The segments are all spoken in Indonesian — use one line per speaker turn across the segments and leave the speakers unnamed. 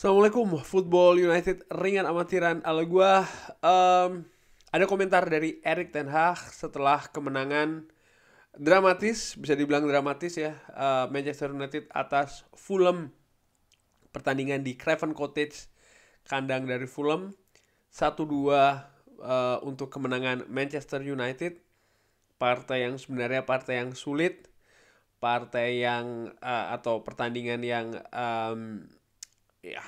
Assalamualaikum Football United ringan amatiran ala gua um, ada komentar dari Erik Ten Hag setelah kemenangan dramatis bisa dibilang dramatis ya uh, Manchester United atas Fulham pertandingan di Craven Cottage kandang dari Fulham 1-2 uh, eh, untuk kemenangan Manchester United partai yang sebenarnya partai yang sulit partai yang uh, atau pertandingan yang um, ya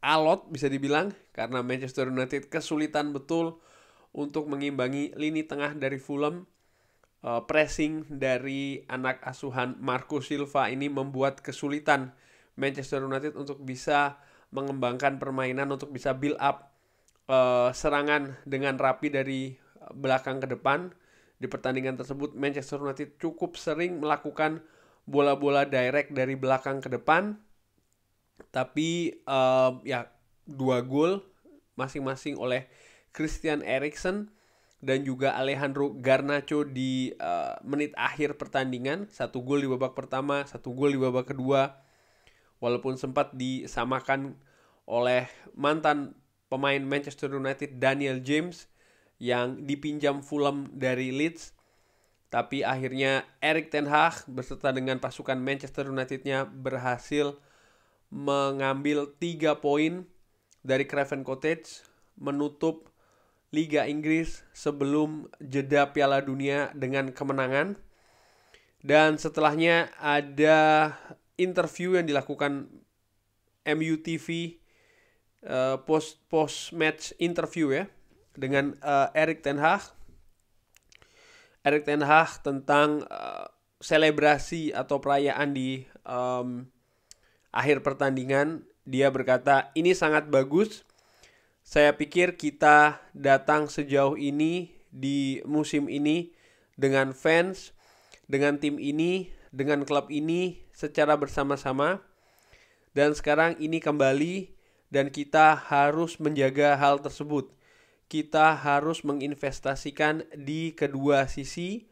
alot bisa dibilang karena Manchester United kesulitan betul untuk mengimbangi lini tengah dari Fulham. Uh, pressing dari anak asuhan Marco Silva ini membuat kesulitan Manchester United untuk bisa mengembangkan permainan untuk bisa build up uh, serangan dengan rapi dari belakang ke depan. Di pertandingan tersebut Manchester United cukup sering melakukan bola-bola direct dari belakang ke depan tapi um, ya dua gol masing-masing oleh Christian Eriksen dan juga Alejandro Garnacho di uh, menit akhir pertandingan satu gol di babak pertama satu gol di babak kedua walaupun sempat disamakan oleh mantan pemain Manchester United Daniel James yang dipinjam Fulham dari Leeds tapi akhirnya Erik Ten Hag berserta dengan pasukan Manchester Unitednya berhasil mengambil 3 poin dari Craven Cottage menutup Liga Inggris sebelum jeda Piala Dunia dengan kemenangan. Dan setelahnya ada interview yang dilakukan MUTV eh, post post match interview ya dengan uh, Erik ten Hag. Erik ten Hag tentang uh, selebrasi atau perayaan di um, akhir pertandingan dia berkata, "Ini sangat bagus. Saya pikir kita datang sejauh ini di musim ini dengan fans, dengan tim ini, dengan klub ini secara bersama-sama. Dan sekarang ini kembali dan kita harus menjaga hal tersebut. Kita harus menginvestasikan di kedua sisi,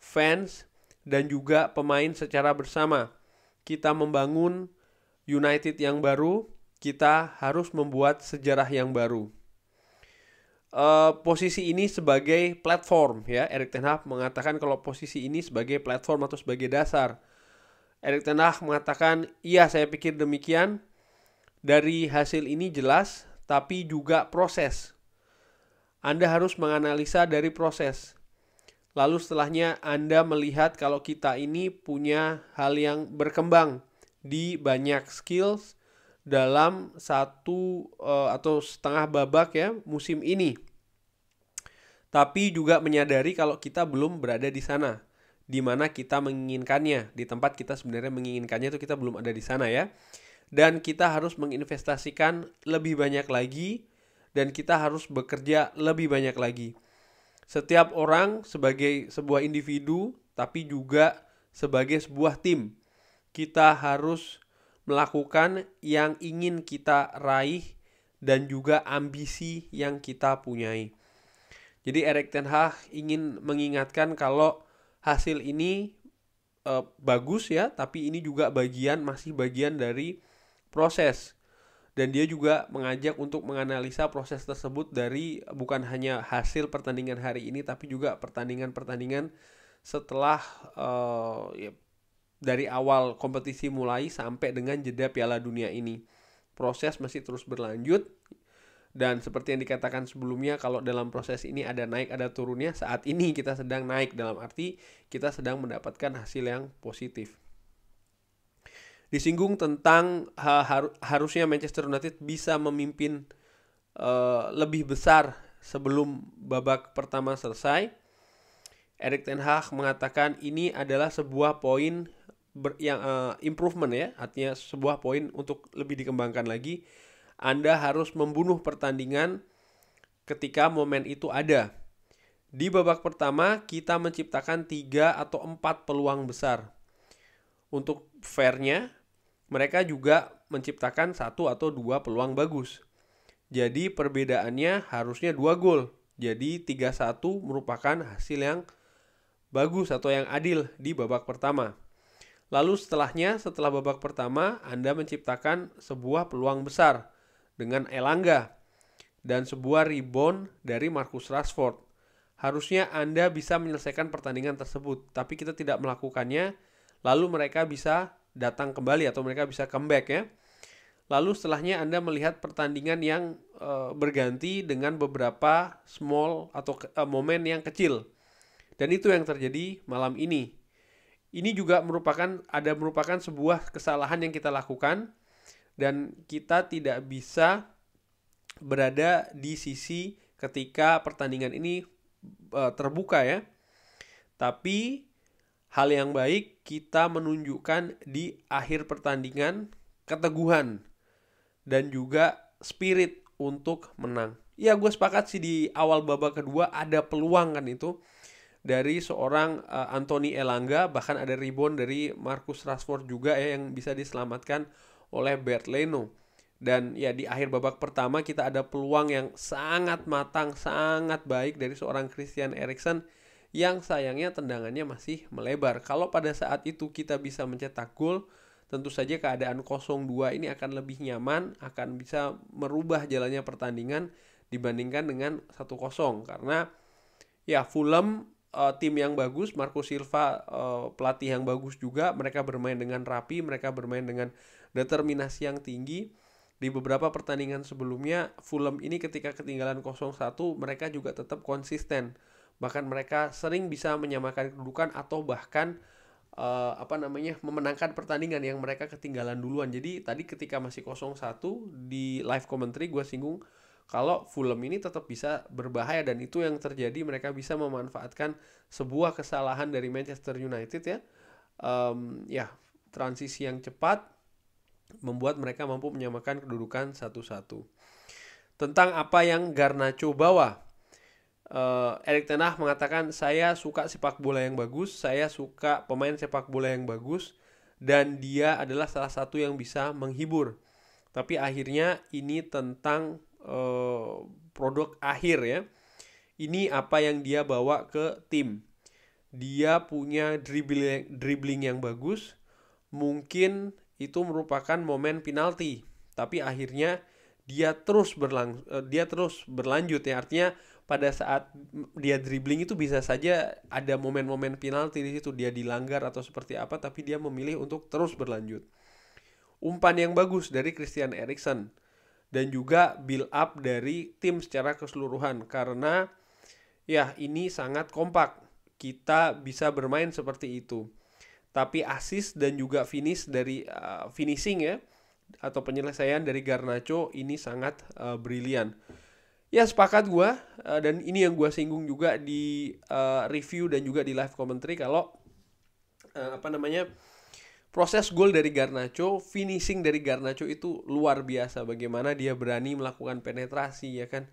fans dan juga pemain secara bersama. Kita membangun United yang baru, kita harus membuat sejarah yang baru. Uh, posisi ini sebagai platform ya Erik Ten Hag mengatakan kalau posisi ini sebagai platform atau sebagai dasar Erik Ten Hag mengatakan iya saya pikir demikian dari hasil ini jelas tapi juga proses Anda harus menganalisa dari proses lalu setelahnya Anda melihat kalau kita ini punya hal yang berkembang di banyak skills dalam satu uh, atau setengah babak ya musim ini. Tapi juga menyadari kalau kita belum berada di sana, di mana kita menginginkannya, di tempat kita sebenarnya menginginkannya itu kita belum ada di sana ya. Dan kita harus menginvestasikan lebih banyak lagi dan kita harus bekerja lebih banyak lagi. Setiap orang sebagai sebuah individu tapi juga sebagai sebuah tim kita harus melakukan yang ingin kita raih dan juga ambisi yang kita punyai. Jadi Erik Ten Hag ingin mengingatkan kalau hasil ini e, bagus ya, tapi ini juga bagian masih bagian dari proses. Dan dia juga mengajak untuk menganalisa proses tersebut dari bukan hanya hasil pertandingan hari ini, tapi juga pertandingan-pertandingan setelah e, ya, dari awal kompetisi mulai sampai dengan jeda Piala Dunia ini. Proses masih terus berlanjut dan seperti yang dikatakan sebelumnya kalau dalam proses ini ada naik ada turunnya, saat ini kita sedang naik dalam arti kita sedang mendapatkan hasil yang positif. Disinggung tentang harusnya Manchester United bisa memimpin uh, lebih besar sebelum babak pertama selesai. Erik Ten Hag mengatakan ini adalah sebuah poin ber, yang uh, improvement ya, artinya sebuah poin untuk lebih dikembangkan lagi. Anda harus membunuh pertandingan ketika momen itu ada. Di babak pertama, kita menciptakan tiga atau empat peluang besar. Untuk fairnya, mereka juga menciptakan satu atau dua peluang bagus. Jadi perbedaannya harusnya dua gol. Jadi 3-1 merupakan hasil yang bagus atau yang adil di babak pertama. Lalu setelahnya, setelah babak pertama, Anda menciptakan sebuah peluang besar dengan Elanga dan sebuah rebound dari Marcus Rashford. Harusnya Anda bisa menyelesaikan pertandingan tersebut, tapi kita tidak melakukannya. Lalu mereka bisa datang kembali atau mereka bisa comeback ya. Lalu setelahnya Anda melihat pertandingan yang e, berganti dengan beberapa small atau e, momen yang kecil. Dan itu yang terjadi malam ini ini juga merupakan ada merupakan sebuah kesalahan yang kita lakukan dan kita tidak bisa berada di sisi ketika pertandingan ini e, terbuka ya. Tapi hal yang baik kita menunjukkan di akhir pertandingan keteguhan dan juga spirit untuk menang. Ya gue sepakat sih di awal babak kedua ada peluang kan itu dari seorang uh, Anthony Elanga bahkan ada rebound dari Marcus Rashford juga ya yang bisa diselamatkan oleh Bert Leno dan ya di akhir babak pertama kita ada peluang yang sangat matang sangat baik dari seorang Christian Eriksen yang sayangnya tendangannya masih melebar kalau pada saat itu kita bisa mencetak gol tentu saja keadaan 0-2 ini akan lebih nyaman akan bisa merubah jalannya pertandingan dibandingkan dengan 1-0 karena ya Fulham uh, tim yang bagus, Marco Silva uh, pelatih yang bagus juga. Mereka bermain dengan rapi, mereka bermain dengan determinasi yang tinggi. Di beberapa pertandingan sebelumnya, Fulham ini ketika ketinggalan 0-1, mereka juga tetap konsisten. Bahkan mereka sering bisa menyamakan kedudukan atau bahkan uh, apa namanya memenangkan pertandingan yang mereka ketinggalan duluan. Jadi tadi ketika masih 0-1 di live commentary gue singgung kalau Fulham ini tetap bisa berbahaya dan itu yang terjadi mereka bisa memanfaatkan sebuah kesalahan dari Manchester United ya um, ya transisi yang cepat membuat mereka mampu menyamakan kedudukan satu-satu tentang apa yang Garnacho bawa uh, Erik Tenah mengatakan saya suka sepak bola yang bagus saya suka pemain sepak bola yang bagus dan dia adalah salah satu yang bisa menghibur tapi akhirnya ini tentang Eh, produk akhir ya. Ini apa yang dia bawa ke tim. Dia punya dribbling dribbling yang bagus. Mungkin itu merupakan momen penalti, tapi akhirnya dia terus berlang eh, dia terus berlanjut ya. Artinya pada saat dia dribbling itu bisa saja ada momen-momen penalti di situ dia dilanggar atau seperti apa tapi dia memilih untuk terus berlanjut. Umpan yang bagus dari Christian Eriksen dan juga build up dari tim secara keseluruhan karena ya ini sangat kompak. Kita bisa bermain seperti itu. Tapi assist dan juga finish dari uh, finishing ya atau penyelesaian dari Garnacho ini sangat uh, brilian. Ya sepakat gue uh, dan ini yang gue singgung juga di uh, review dan juga di live commentary kalau uh, apa namanya proses gol dari Garnacho, finishing dari Garnacho itu luar biasa. Bagaimana dia berani melakukan penetrasi ya kan?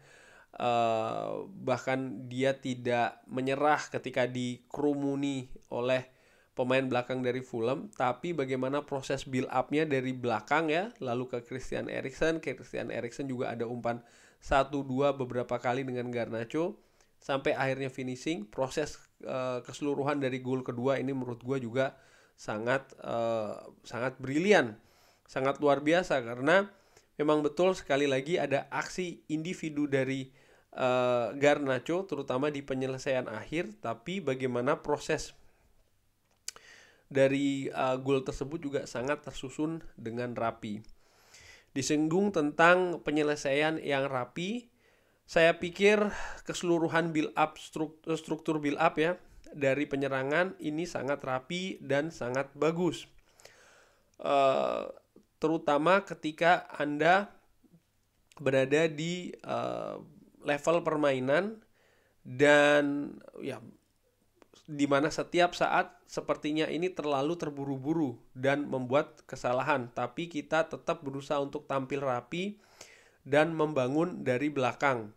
Uh, bahkan dia tidak menyerah ketika dikerumuni oleh pemain belakang dari Fulham, tapi bagaimana proses build upnya dari belakang ya, lalu ke Christian Eriksen, Christian Eriksen juga ada umpan 1-2 beberapa kali dengan Garnacho sampai akhirnya finishing, proses uh, keseluruhan dari gol kedua ini menurut gue juga sangat uh, sangat brilian, sangat luar biasa karena memang betul sekali lagi ada aksi individu dari uh, Garnacho terutama di penyelesaian akhir, tapi bagaimana proses dari uh, gol tersebut juga sangat tersusun dengan rapi. disenggung tentang penyelesaian yang rapi, saya pikir keseluruhan build up struktur, struktur build up ya dari penyerangan ini sangat rapi dan sangat bagus. Uh, terutama ketika Anda berada di uh, level permainan dan ya di mana setiap saat sepertinya ini terlalu terburu-buru dan membuat kesalahan, tapi kita tetap berusaha untuk tampil rapi dan membangun dari belakang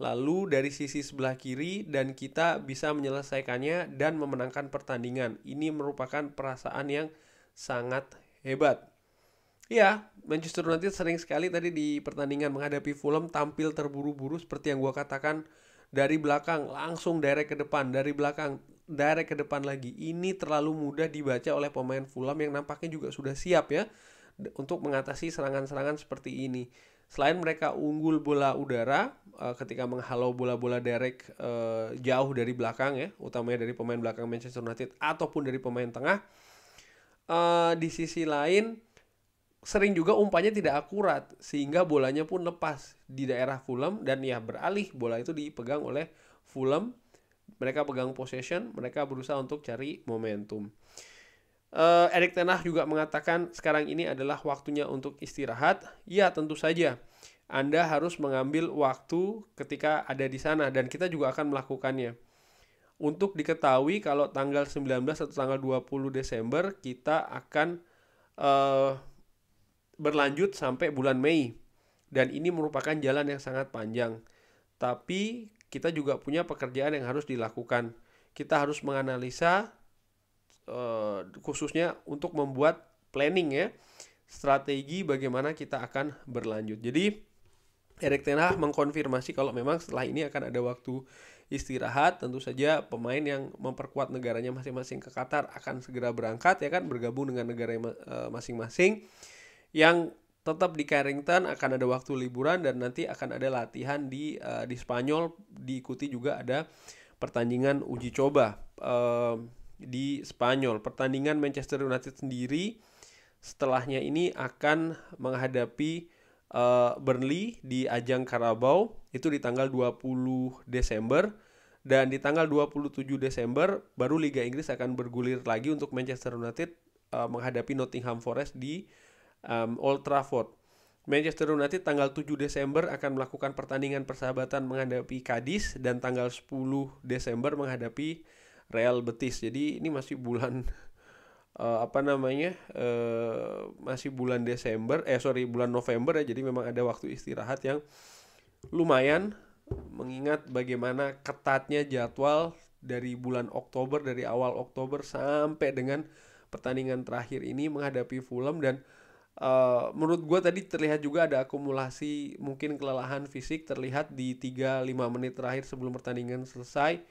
lalu dari sisi sebelah kiri dan kita bisa menyelesaikannya dan memenangkan pertandingan. Ini merupakan perasaan yang sangat hebat. Ya, Manchester United sering sekali tadi di pertandingan menghadapi Fulham tampil terburu-buru seperti yang gue katakan dari belakang langsung direct ke depan, dari belakang direct ke depan lagi. Ini terlalu mudah dibaca oleh pemain Fulham yang nampaknya juga sudah siap ya untuk mengatasi serangan-serangan seperti ini. Selain mereka unggul bola udara uh, ketika menghalau bola-bola derek uh, jauh dari belakang ya, utamanya dari pemain belakang Manchester United ataupun dari pemain tengah. Uh, di sisi lain sering juga umpannya tidak akurat sehingga bolanya pun lepas di daerah Fulham dan ya beralih bola itu dipegang oleh Fulham mereka pegang possession mereka berusaha untuk cari momentum Uh, eh, Erik Tenah juga mengatakan sekarang ini adalah waktunya untuk istirahat. Ya tentu saja, Anda harus mengambil waktu ketika ada di sana dan kita juga akan melakukannya. Untuk diketahui kalau tanggal 19 atau tanggal 20 Desember kita akan uh, berlanjut sampai bulan Mei. Dan ini merupakan jalan yang sangat panjang. Tapi kita juga punya pekerjaan yang harus dilakukan. Kita harus menganalisa uh, khususnya untuk membuat planning ya strategi bagaimana kita akan berlanjut. Jadi Erik Ten Hag mengkonfirmasi kalau memang setelah ini akan ada waktu istirahat, tentu saja pemain yang memperkuat negaranya masing-masing ke Qatar akan segera berangkat ya kan bergabung dengan negara eh, masing-masing. Yang tetap di Carrington akan ada waktu liburan dan nanti akan ada latihan di eh, di Spanyol diikuti juga ada pertandingan uji coba di Spanyol. Pertandingan Manchester United sendiri setelahnya ini akan menghadapi uh, Burnley di ajang Carabao itu di tanggal 20 Desember dan di tanggal 27 Desember baru Liga Inggris akan bergulir lagi untuk Manchester United uh, menghadapi Nottingham Forest di um, Old Trafford. Manchester United tanggal 7 Desember akan melakukan pertandingan persahabatan menghadapi Cadiz dan tanggal 10 Desember menghadapi Real Betis. Jadi ini masih bulan uh, apa namanya uh, masih bulan Desember eh sorry bulan November ya jadi memang ada waktu istirahat yang lumayan mengingat bagaimana ketatnya jadwal dari bulan Oktober dari awal Oktober sampai dengan pertandingan terakhir ini menghadapi Fulham dan uh, menurut gue tadi terlihat juga ada akumulasi mungkin kelelahan fisik terlihat di 3-5 menit terakhir sebelum pertandingan selesai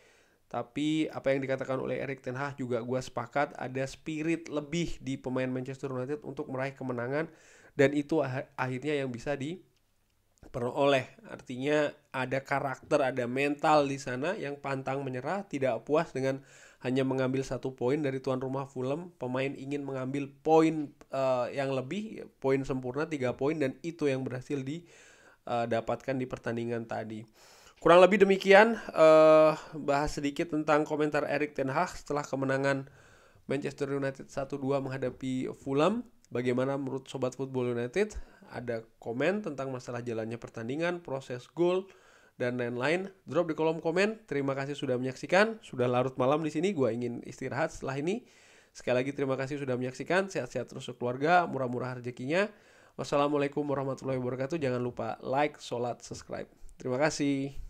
tapi apa yang dikatakan oleh Erik Ten Hag juga gue sepakat ada spirit lebih di pemain Manchester United untuk meraih kemenangan dan itu ah, akhirnya yang bisa diperoleh. Artinya ada karakter, ada mental di sana yang pantang menyerah, tidak puas dengan hanya mengambil satu poin dari tuan rumah Fulham. Pemain ingin mengambil poin uh, yang lebih, poin sempurna tiga poin dan itu yang berhasil didapatkan eh, di pertandingan tadi. Kurang lebih demikian uh, bahas sedikit tentang komentar Erik ten Hag setelah kemenangan Manchester United 1-2 menghadapi Fulham. Bagaimana menurut sobat Football United? Ada komen tentang masalah jalannya pertandingan, proses gol dan lain-lain. Drop di kolom komen. Terima kasih sudah menyaksikan. Sudah larut malam di sini, gua ingin istirahat setelah ini. Sekali lagi terima kasih sudah menyaksikan. Sehat-sehat terus keluarga, murah-murah rezekinya. Wassalamualaikum warahmatullahi wabarakatuh. Jangan lupa like, sholat, subscribe. Terima kasih.